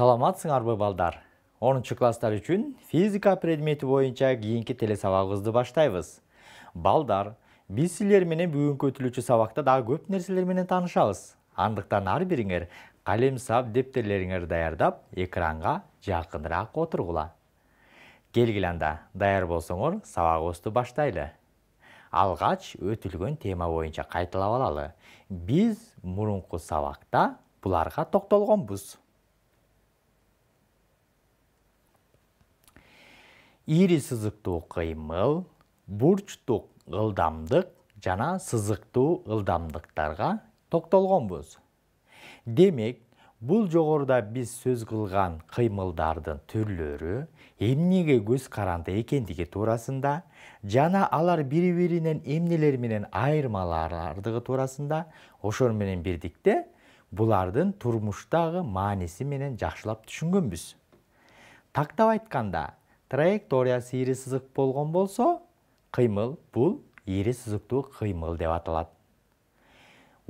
саламатсыңарбы балдар онунчу класстар үшін физика предметі бойынша кийинки телесабагыбызды баштайбыз балдар біз силер бүгін бүгүнкү сабақта сабакта көп нерселер менен андықтан андыктан ар бириңер калем сап дептерлериңерди даярдап экранға жакыныраак отырғыла. келгиле анда даяр болсоңор сабагыбызды баштайлы Алғач өтілген тема бойынша кайталап алалы биз мурунку сабакта буларга токтолгонбуз ири сызыктуу кыймыл бурчтук ылдамдык жана сызыктуу ылдамдыктарга токтолгонбуз демек бул жогоруда биз сөз кылган кыймылдардын түрлөрү эмнеге көз каранды экендиги туурасында жана алар бири биринен эмнелер менен айырмалардыгы туурасында ошону менен бирдикте булардын турмуштагы мааниси менен жакшылап түшүнгөнбүз тактап айтканда Траекториясы ири сызық болгон болсо, кыймыл бұл ири сызыктуу кыймыл деп аталат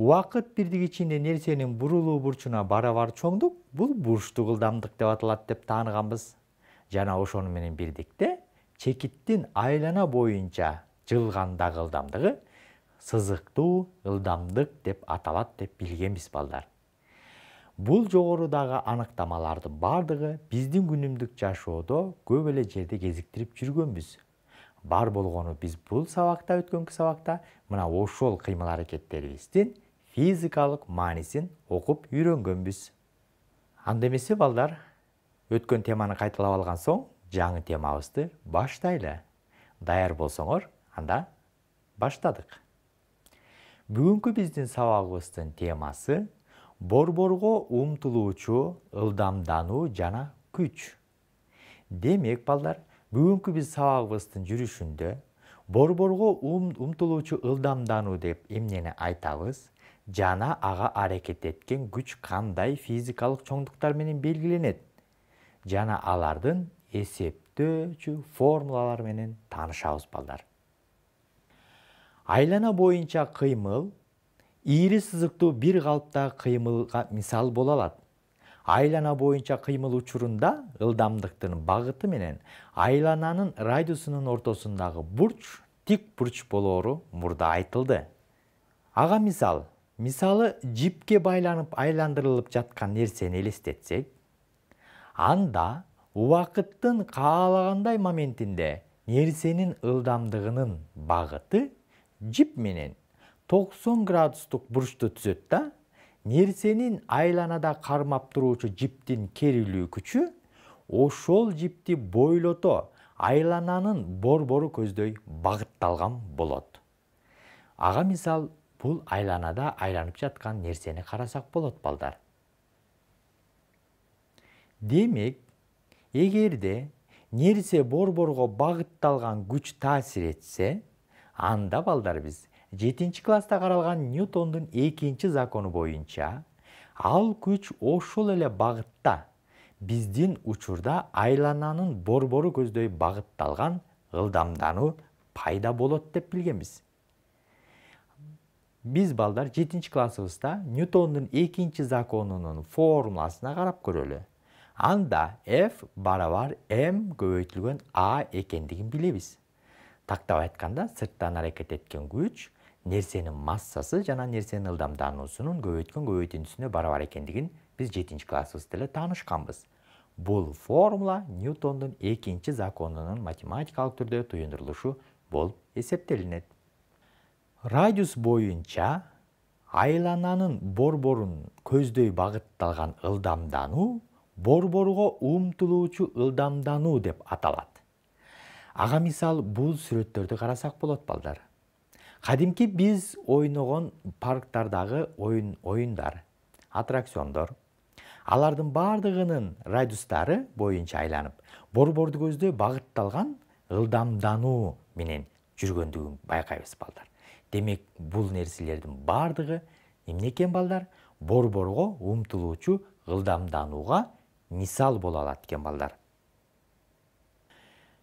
убакыт бирдиги ичинде нерсенин бурулуу бурчуна бар чоңдук бул бурчтук ылдамдык деп аталат деп тааныганбыз жана ошону менен бирдикте чекиттин айлана боюнча жылгандагы ылдамдыгы сызыктуу ылдамдык деп аталат деп билгенбиз балдар бул жогорудагы анықтамаларды баардыгы биздин күнүмдүк жашоодо көп эле жерде кезиктирип жүргөнбүз бар болгону биз бул сабакта өткөнкү сабакта мына ошол кыймыл аракеттерибиздин физикалық маанисин оқып үйрөнгөнбүз анда эмесе балдар өткөн теманы кайталап алган соң жаңы темабызды баштайлы даяр болсоңор анда баштадык бүгүнкү биздин сабагыбыздын темасы борборго умтулуучу ылдамдануу жана күч демек балдар бүгүнкү биз сабагыбыздын жүрүшүндө борборго умтулуучу ылдамдануу деп эмнени айтабыз жана ага аракет эткен күч кандай физикалык чоңдуктар менен белгиленет жана алардын эсептөөчү формулалары менен таанышабыз балдар айлана боюнча кыймыл ийри сызықты бир калыпта кыймылга мисал боло алат айлана боюнча кыймыл учурунда ылдамдыктын бағыты менен айлананын радиусунун ортосундагы бурч тик бурч болоору мұрда айтылды ага мисал мисалы жипке байланып айландырылып жаткан нерсени элестетсек анда убакыттын каалагандай моментинде нерсенин ылдамдыгынын багыты жип менен 90 градустық бұрышты түзөт да нерсенин айланада кармап туруучу жиптин керилүү күчү ошол жипти бойлото айлананын борбору көздөй багытталган болот ага мисал бул айланада айланып жаткан нерсени карасак болот балдар демек эгерде нерсе борборго багытталган күч таасир этсе анда балдар биз жетинчи класста каралган ньютондун экинчи закону боюнча ал күч ошол эле багытта биздин учурда айлананын борбору көздөй багытталган ылдамдануу пайда болот деп билгенбиз биз балдар жетинчи классыбызда ньютондун экинчи законунун формуласына карап көрөлү анда f барабар m көбөйтүлгөн a экендигин билебиз тактап айтканда сырттан аракет эткен күч нерсенин массасы жана нерсенин ылдамдануусунун көбөйткөн көбөйтүндүсүнө барабар экендигин биз жетинчи классыбызда эле таанышканбыз бул формула ньютондун экинчи законунун математикалык түрдө туюндурулушу болуп эсептелинет радиус боюнча айлананын борборун көздөй багытталган ылдамдануу борборго умтулуучу ылдамдануу деп аталат ага мисал бул сүрөттөрдү карасак болот балдар кадимки биз ойногон парктардагы ойын оюндар аттракциондор алардын баардыгынын радиустары боюнча айланып борборду көздөй багытталган ылдамдануу менен жүргөндүгүн байкайбыз балдар демек бул нерселердин баардыгы эмне экен балдар борборго умтулуучу ылдамданууга мисал боло алат экен балдар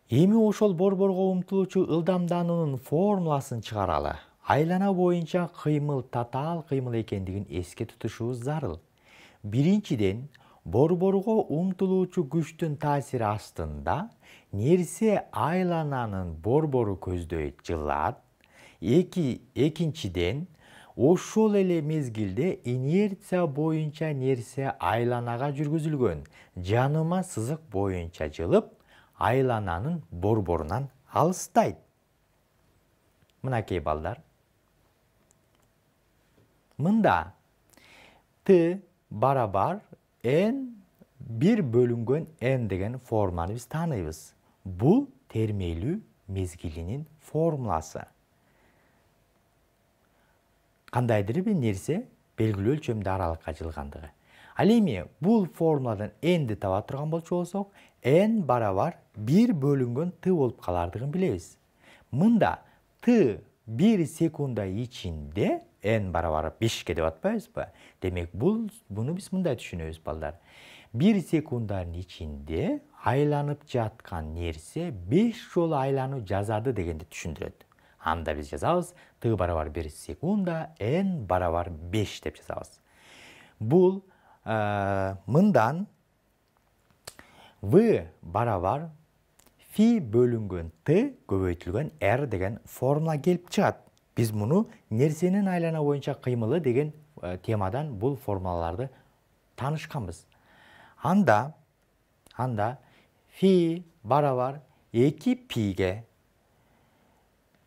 эми ошол борборго умтулуучу ылдамдануунун формуласын чыгаралы айлана боюнча кыймыл татаал кыймыл экендигин эске тутушубуз зарыл биринчиден борборго умтулуучу күчтүн таасири астында нерсе айлананын борбору көздөй жылат эки экинчиден ошол эле мезгилде инерция боюнча нерсе айланага жүргүзүлгөн жаныма сызык боюнча жылып айлананын борборунан алыстайт мынакей балдар мында т барабар н бир бөлүнгөн н деген форманы биз тааныйбыз бұл термелүү мезгилинин формуласы кандайдыр бир нерсе белгилүү өлчөмдө аралыкка жылгандыгы ал эми бул формуладан нди таба турган болчу болсок n барабар бир бөлүнгөн т болуп калаардыгын билебиз мында т бир секунда ичинде n барабар бешке деп атпайбызбы демек бул муну биз мындай түшүнөбүз балдар бир секунданын ичинде айланып жаткан нерсе беш жолу айлануу жазады дегенди түшүндүрөт анда биз жазабыз т барабар бир секунда n барабар беш деп жазабыз бул Э, мындан в барабар фи бөлінген т көбейтілген Р деген формула келіп шығады біз мұны нерсенің айлана боюнча қимылы деген э, темадан бұл формулаларды танышқанбыз анда анда фи барабар 2 пиге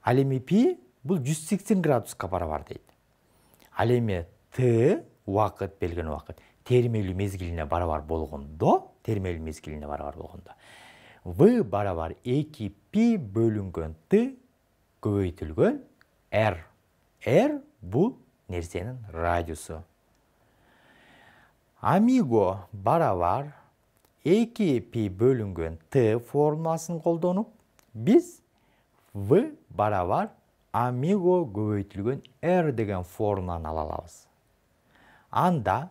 эми пи бұл 180 градусқа барабар дейді эми т уақыт белген уақыт термелүү мезгилине барабар болгондо термелүү мезгилине барабар болгондо в барабар эки пи бөлүнгөн т көбөйтүлгөн r r бул нерсенин радиусу амиго барабар эки пи бөлүнгөн т формуласын колдонуп биз в барабар амиго көбөйтүлгөн r деген формуланы ала алабыз анда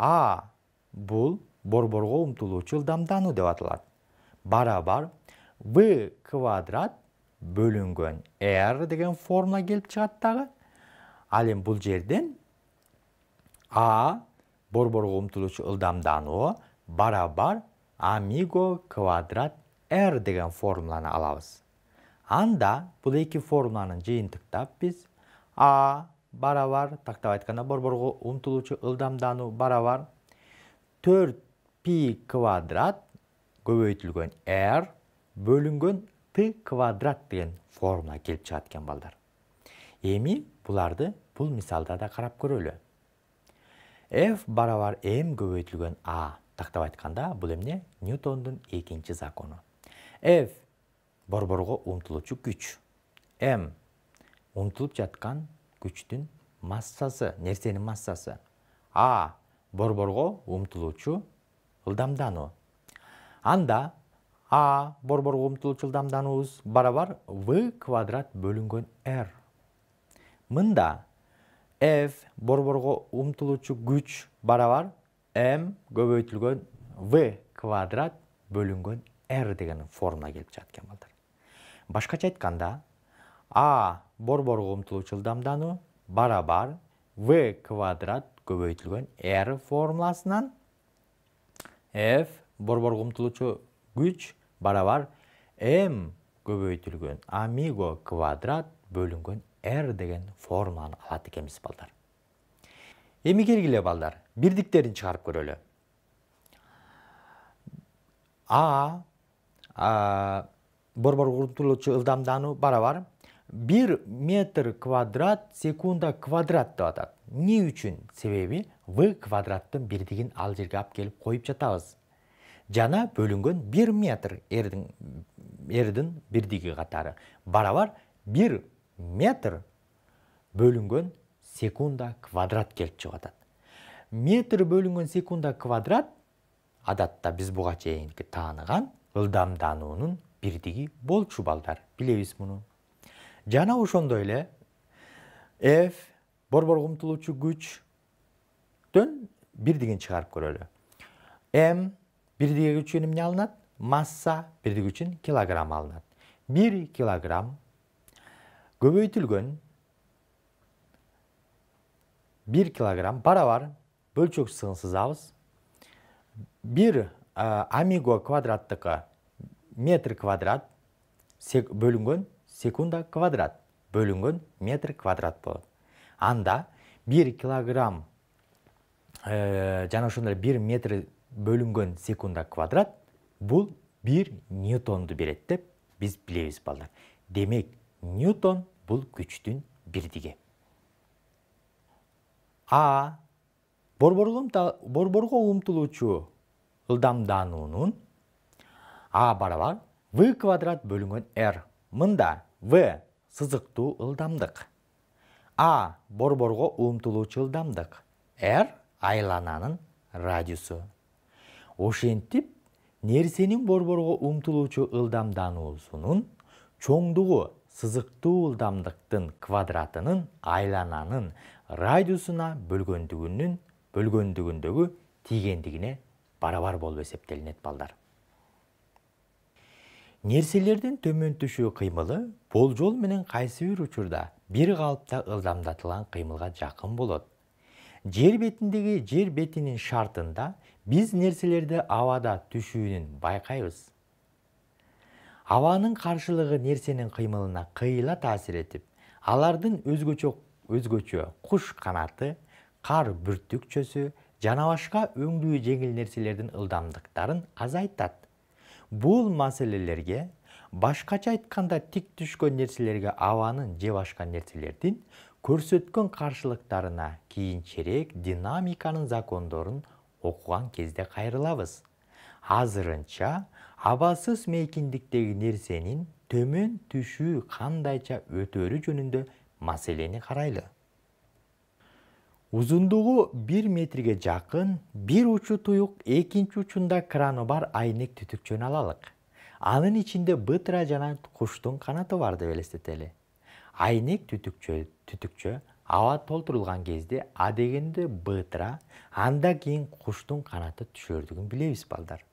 а бул борборго умтулуучу ылдамдануу деп аталат барабар в квадрат бөлүнгөн r деген формула келип чыгат дагы ал эми бул жерден а борборго умтулуучу ылдамдануу барабар амиго квадрат r деген формуланы алабыз анда бул эки формуланы жыйынтыктап биз а барабар тактап айтканда борборго умтулуучу ылдамдануу барабар төрт пи квадрат көбөйтүлгөн р бөлүнгөн т квадрат деген формула келип чыгат экен балдар эми буларды бул мисалда да карап көрөлү ф барабар м көбөйтүлгөн а тактап айтканда бул эмне ньютондун экинчи закону ф борборго умтулуучу күч м умтулуп жаткан күчтүн массасы нерсенин массасы а борборго умтулуучу ылдамдануу анда а борборго умтулуучу ылдамдануубуз барабар в квадрат бөлүнгөн r мында f борборго умтулуучу күч барабар м көбөйтүлгөн в квадрат бөлүнгөн r деген формула келіп чыгат экен балдар башкача айтканда а борборго умтулуучу ылдамдануу барабар v квадрат көбөйтүлгөн r формуласынан f борборго умтулуучу күч барабар m көбөйтүлгөн амиго квадрат бөлүнгөн r деген формуланы алат экенбиз балдар эми келгиле балдар бирдиктерин чыгарып көрөлү а борборго умтулуучу ылдамдануу барабар 1 метр квадрат секунда квадрат деп атады не үчүн себеби в квадраттын бирдигин ал жерге алып келип қойып жатабыз жана бөлүнгөн 1 метр ердің ердің бирдиги катары барабар 1 метр бөлүнгөн секунда квадрат келип чыгып метр бөлүнгөн секунда квадрат адатта біз буга чейинки тааныган ылдамдануунун бирдиги болчу балдар билебиз муну жана ошондой эле f борбор умтулуучу күчтөн бирдигин чыгарып көрөлү м бирдиги үчүн эмне алынат масса бирдиги үчүн килограмм алынат бир килограмм көбөйтүлгөн бир килограмм барабар бөлчөк сызыгын сызабыз 1 амиго квадраттыкы метр квадрат бөлүнгөн секунда квадрат бөлінген метр квадрат болады анда 1 килограмм ә, жана ошондой 1 метр бөлінген секунда квадрат бұл 1 ньютонды береді деп біз білеміз балдар демек ньютон бұл күчтүн бирдиги а борборго умтулуучу ылдамдануунун а барабар в квадрат бөлүнгөн r мында в сызыктуу ылдамдык а борборго умтулуучу ылдамдык r айлананын радиусу ошентип нерсенин борборго умтулуучу ылдамдануусунун чоңдугу сызыктуу ылдамдыктын квадратынын айлананын радиусуна бөлгөндүгүнүн бөлгөндүгүндөгү тийгендигине барабар болуп эсептелинет балдар нерселердин төмөн түшүү кыймылы болжол менен кайсы бир учурда бир калыпта ылдамдатылган кыймылга жакын болот жер бетиндеги жер бетинин шартында біз нерселерди абада түшүүнүн байкайбыз абанын каршылыгы нерсенин кыймылына кыйла таасир этип алардын өзгөчө өзгөчө куш канаты кар бүртүкчөсү жана башка өңдүү жеңил нерселердин ылдамдыктарын азайтат бұл мәселелерге башкача айтканда тик түшкөн нерселерге абанын жеп ашкан нерселердин көрсөткөн каршылыктарына кийинчерээк динамиканын закондорун окуган кезде кайрылабыз азырынча абасыз мейкиндиктеги нерсенин төмен түшүү кандайча өтөрү жөнүндө маселени карайлы Узундугу 1 метрге жақын, бир учу туюк, экинчи учунда краны бар айнек түтүкчөнү алалык. Анын ичинде бытра жана куштун канаты бар деп элестетели. Айнек түтүкчө түтүкчө аба толтурулган кезде адегенде бытра, анда кийин куштун канаты түшөрдүгүн билебиз балдар.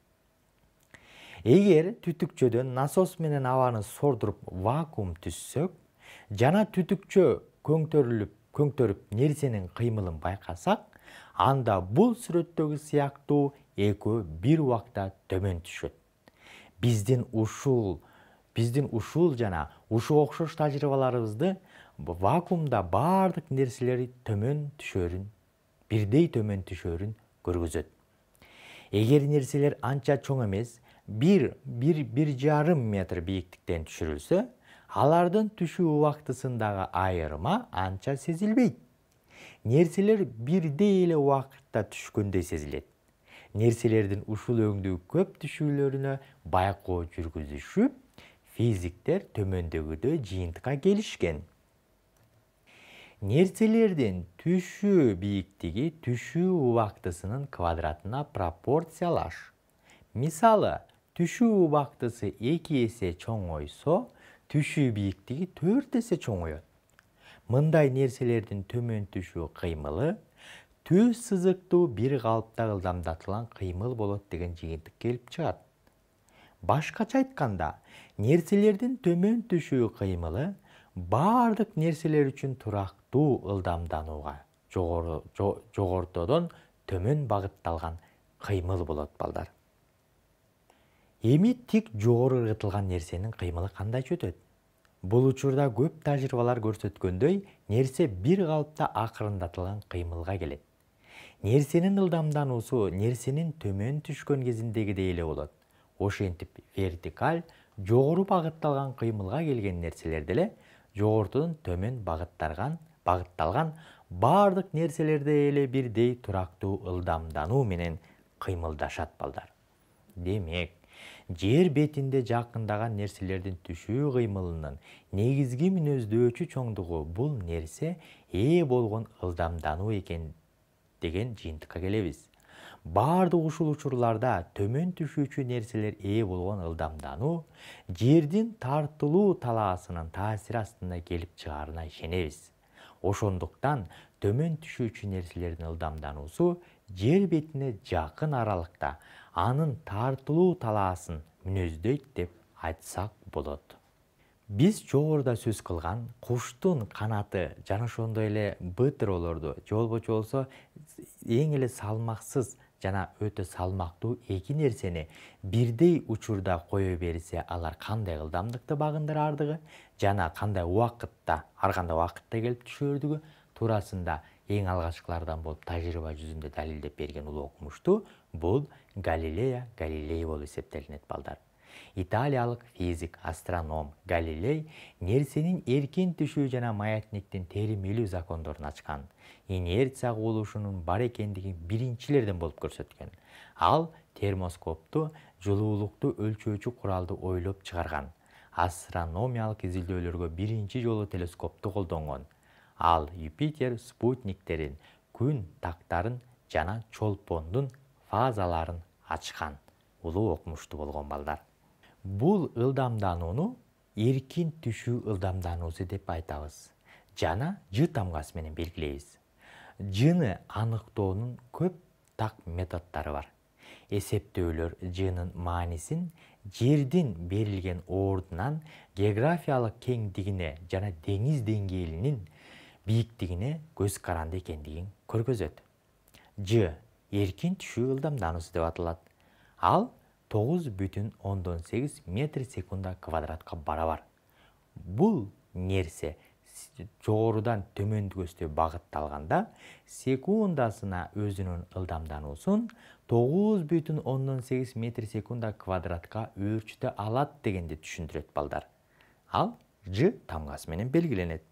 Эгер түтүкчөдөн насос менен абаны сордуруп вакуум түссөк жана түтүкчө көңтөрүлүп көңтөріп нерсенің қимылын байқасақ анда бұл сүрөттөгү сыяктуу экөө бир убакта төмен түшөт биздин ушул биздин ушул жана ушуга окшош тажрыйбаларыбызды вакуумда баардык нерселер төмөн түшөрүн бирдей төмөн түшөрүн көргөзөт эгер нерселер анча чоң эмес бир бир бир жарым метр бийиктиктен түшүрүлсө Алардың түшүү убактысындагы айырма анча сезилбейт нерселер бирдей эле уақытта түшкөндөй сезилет Нерселердің ушул өңдүү көп түшүүлөрүнө байкоо жүргүзүшүп физиктер төмөндөгүдөй жыйынтыкка келишкен нерселердин түшүү бийиктиги түшүү убактысынын квадратына пропорциялаш мисалы түшүү убактысы эки эсе чоңойсо түшүү бийиктиги төрт эсе чоңоет мындай нерселердің төмөн түшүү кыймылы түз сызыктуу бір қалыпта ылдамдатылган кыймыл болот деген жегендік келіп чыгат башкача айтканда нерселердің төмөн түшүү кыймылы баардык нерселер үшін турактуу ғылдамдануға, жогортодон төмен бағытталған кыймыл болот балдар эми тик жогору ыргытылган нерсенин кыймылы қандай өтөт бул учурда көп тажрыйбалар көрсөткөндөй нерсе бир калыпта акырындатылган кыймылга келет нерсенин ылдамдануусу нерсенин төмөн түшкөн кезиндегидей эле болот ошентип вертикаль жогору багытталган кыймылга келген нерселер деле жогорудон төмөн багыттарган багытталган баардык нерселерде эле бирдей турактуу ылдамдануу менен кыймылдашат балдар демек жер бетінде жақындаған нерселердин түшүү кыймылынын негизги мүнөздөөчү чоңдугу бұл нерсе ээ болгон ылдамдануу екен деген жыйынтыкка келебиз баардык ушул учурларда төмөн түшүүчү нерселер ээ болгон ылдамдануу жердин тартылуу талаасынын таасири астында келип чыгаарына ишенебиз ошондуктан төмөн түшүүчү нерселердин ылдамдануусу жер бетине жакын аралыкта анын тартылуу талаасын мүнөздөйт деп айтсак болот биз жогоруда сөз кылган куштун канаты жана ошондой эле бытыроолорду же болбочу эң эле салмаксыз жана өтө салмактуу эки нерсени бирдей учурда кое берсе алар кандай ылдамдыкты багындырардыгы жана кандай убакытта ар кандай убакытта келип түшөрдүгү туурасында ең алғашқылардан болып тәжірибе жүзінде дәлелдеп берген ұлы оқымышты бұл галилея галилей болып есептелінеді балдар италиялық физик астроном галилей нерсенин эркин түшүү жана маятниктин теримилүү закондорун ачкан инерция куулушунун бар экендигин биринчилерден болуп көрсөткөн ал термоскопту жылуулукту өлчөөчү куралды ойлоп чыгарган астрономиялык изилдөөлөргө биринчи жолу телескопту колдонгон ал юпитер спутниктерин күн тактарын жана чолпондун фазаларын ачкан улуу окумуштуу болгон балдар бул ылдамданууну эркин түшүү ылдамдануусу деп айтабыз жана ж тамгасы менен белгилейбиз жыны аныктоонун көп так методдору бар эсептөөлөр жынын маанисин жердин берилген ордунан географиялык кеңдигине жана деңиз деңгээлинин биіктігіне көз қаранды екендігін көргөзөт ж еркін түшу ылдамдануусу деп атылады, ал 9 бүтін ондон сегиз метр секунда квадратқа барабар бұл нерсе жоғырудан төменді көсте бағытталғанда секундасына өзінің ылдамданусын 9 бүтін ондон сегиз метр секунда квадратқа өөрчүтө алат дегенде түшіндірет балдар ал ж менен белгіленеді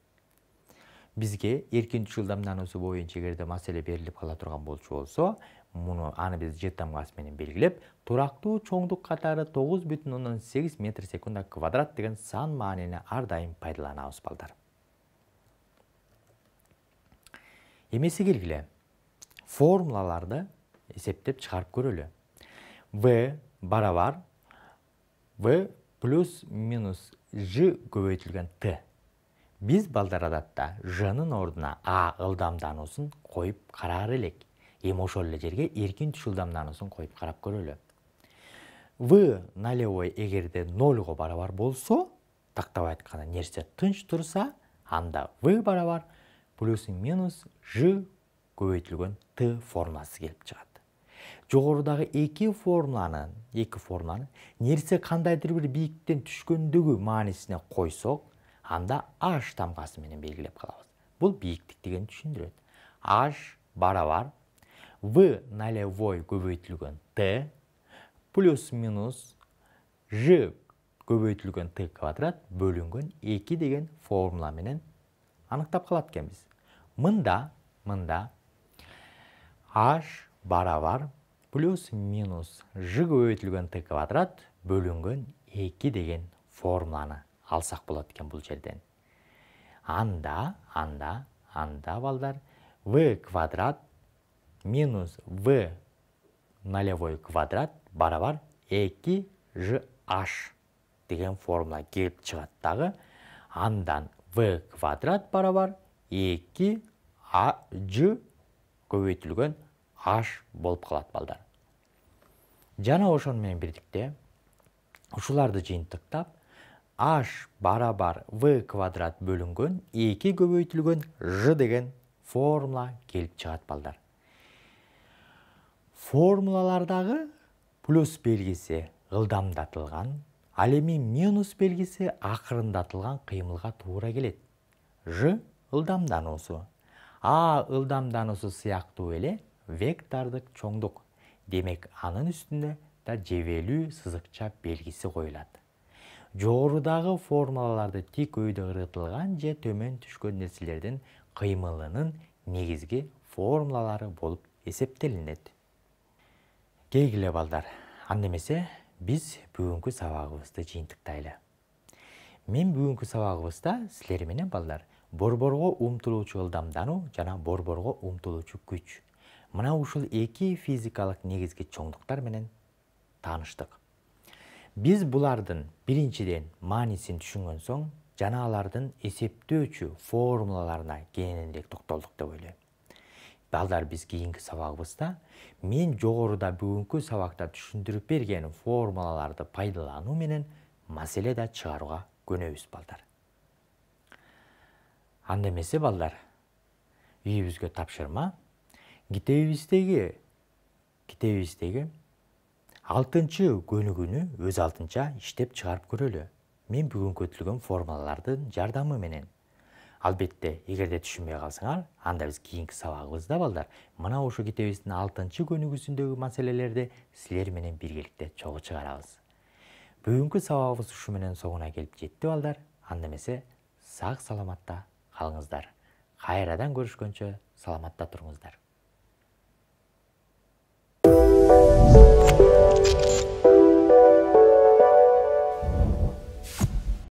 бизге эркин жылдамдан өсіп ойын эгерде маселе берилип кала турган болчу болсо муну аны биз жет тамгасы менен белгилеп турактуу чоңдук катары тогуз бүтүн ондон сегиз метр секунда квадрат деген сан маанини ар дайым пайдаланабыз балдар эмесе келгиле формулаларды эсептеп чыгарып көрөлү в барабар в плюс минус ж көбөйтүлгөн т биз балдарадатта жынын ордына а ылдамдануусун коюп карар элек эми ошол эле жерге эркин түш ылдамдануусун коюп карап көрөлү в егерде эгерде нолго барабар болсо тактап айтканда нерсе тынч турса анда в барабар плюс минус ж көбөйтүлгөн т формасы келіп чыгат жогорудагы эки формуланын эки формуланы нерсе кандайдыр бир бийиктен түшкөндөгү маанисине койсок анда h менен белгілеп қаламыз бұл биіктік дегенді түсіндіреді h барабар в нолевой көбейтілген т плюс минус ж көбейтілген т квадрат бөлінген 2 деген формула менен анықтап қалады екенбіз мында мында h барабар плюс минус ж көбейтілген т квадрат бөлінген 2 деген формуланы алсақ болот экен бұл жерден анда анда анда балдар в квадрат минус в нолевой квадрат барабар 2 аш деген формула келіп чыгат дагы андан в квадрат барабар 2 а ж көбөйтүлгөн h болып қалат балдар жана ошону менен бирдикте ушуларды жыйынтыктап h барабар V квадрат бөлінген 2 e көбейтілген ж деген формула келіп шығады балдар формулалардағы плюс белгісі ғылдамдатылған ал эми минус белгісі ақырындатылған қимылға тура келеді ж ылдамдануусу а ылдамдануусу сыяктуу эле вектардық чоңдық демек анын үстінде да жебелүү сызықша белгісі қойлады. жогорудагы формулаларды тик өйдө ыргытылган же төмөн түшкөн нерселердин кыймылынын негизги формулалары болуп эсептелинет келгиле балдар анда эмесе биз бүгүнкү сабагыбызды жыйынтыктайлы мен бүгүнкү сабагыбызда силер менен балдар борборго умтулуучу ылдамдануу жана борборго умтулуучу күч мына ушул эки физикалык негизги чоңдуктар менен тааныштык биз булардын биринчиден маанисин түшүнгөн соң жана алардын эсептөөчү формулаларына кененирээк токтолдук деп ойлойм балдар биз кийинки сабагыбызда мен жогоруда бүгүнкү сабакта түшүндүрүп берген формулаларды пайдалануу менен маселе да чыгарууга көнөбүз балдар анда эмесе балдар үйүбүзгө тапшырма китебибиздеги китебибиздеги алтынчы көнігіні өз алдынча іштеп шығарып көрөлү мен бүгін көтілген формулалардын жардамы менен албетте эгерде түшүнбөй калсаңар анда біз кийинки сабагыбызда балдар мына ушул китебибиздин алтынчы көнүгүүсүндөгү маселелерди силер менен биргеликте чогуу чыгарабыз Бүгінгі сабағымыз ушу менен соңуна келіп жетти балдар анда сақ саламатта қалыңыздар. кайрадан көрүшкөнчө саламатта тұрыңыздар.